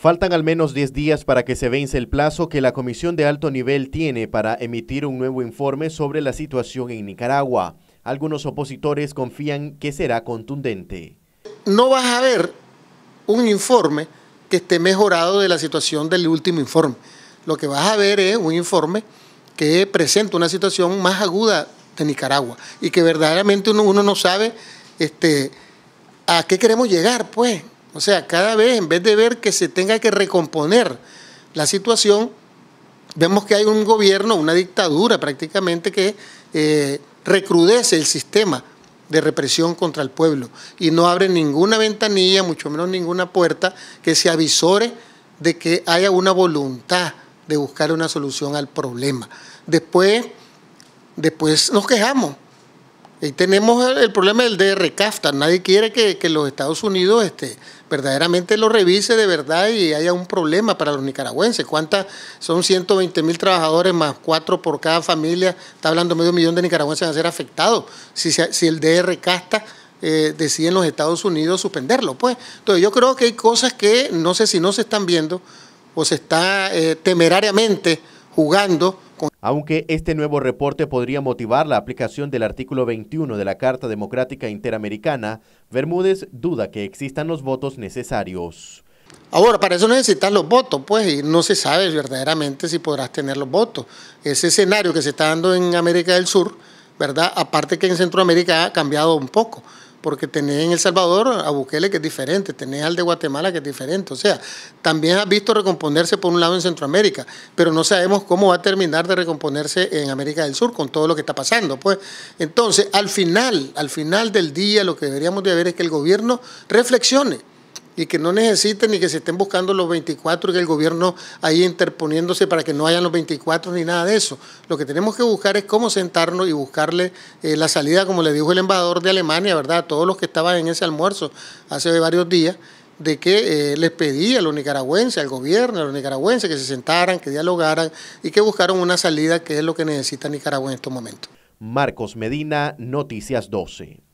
Faltan al menos 10 días para que se vence el plazo que la Comisión de Alto Nivel tiene para emitir un nuevo informe sobre la situación en Nicaragua. Algunos opositores confían que será contundente. No vas a ver un informe que esté mejorado de la situación del último informe. Lo que vas a ver es un informe que presenta una situación más aguda de Nicaragua y que verdaderamente uno, no sabe este, a qué queremos llegar, pues. O sea, cada vez en vez de ver que se tenga que recomponer la situación, vemos que hay un gobierno, una dictadura prácticamente que eh, recrudece el sistema de represión contra el pueblo y no abre ninguna ventanilla, mucho menos ninguna puerta que se avisore de que haya una voluntad de buscar una solución al problema. Después, después nos quejamos y tenemos el problema del DR-CAFTA. Nadie quiere que, los Estados Unidos este, verdaderamente lo revise de verdad y haya un problema para los nicaragüenses. ¿Cuántas? Son 120 mil trabajadores más cuatro por cada familia. Está hablando medio millón de nicaragüenses van a ser afectados si, si el cafta eh, decide en los Estados Unidos suspenderlo. Pues. Entonces yo creo que hay cosas que no sé si no se están viendo o se está eh, temerariamente jugando aunque este nuevo reporte podría motivar la aplicación del artículo 21 de la Carta Democrática Interamericana, Bermúdez duda que existan los votos necesarios. Ahora, para eso necesitan los votos, pues, y no se sabe verdaderamente si podrás tener los votos. Ese escenario que se está dando en América del Sur ¿verdad? Aparte que en Centroamérica ha cambiado un poco, porque tenés en El Salvador a Bukele que es diferente, tenés al de Guatemala que es diferente, o sea, también ha visto recomponerse por un lado en Centroamérica, pero no sabemos cómo va a terminar de recomponerse en América del Sur con todo lo que está pasando, pues. Entonces, al final, al final del día, lo que deberíamos de ver es que el gobierno reflexione y que no necesiten ni que se estén buscando los 24 y que el gobierno ahí interponiéndose para que no hayan los 24 ni nada de eso. Lo que tenemos que buscar es cómo sentarnos y buscarle eh, la salida, como le dijo el embajador de Alemania, ¿verdad? A todos los que estaban en ese almuerzo hace varios días de que eh, les pedía a los nicaragüenses, al gobierno, a los nicaragüenses, que se sentaran, que dialogaran y que buscaran una salida que es lo que necesita Nicaragua en estos momentos. Marcos Medina, Noticias 12.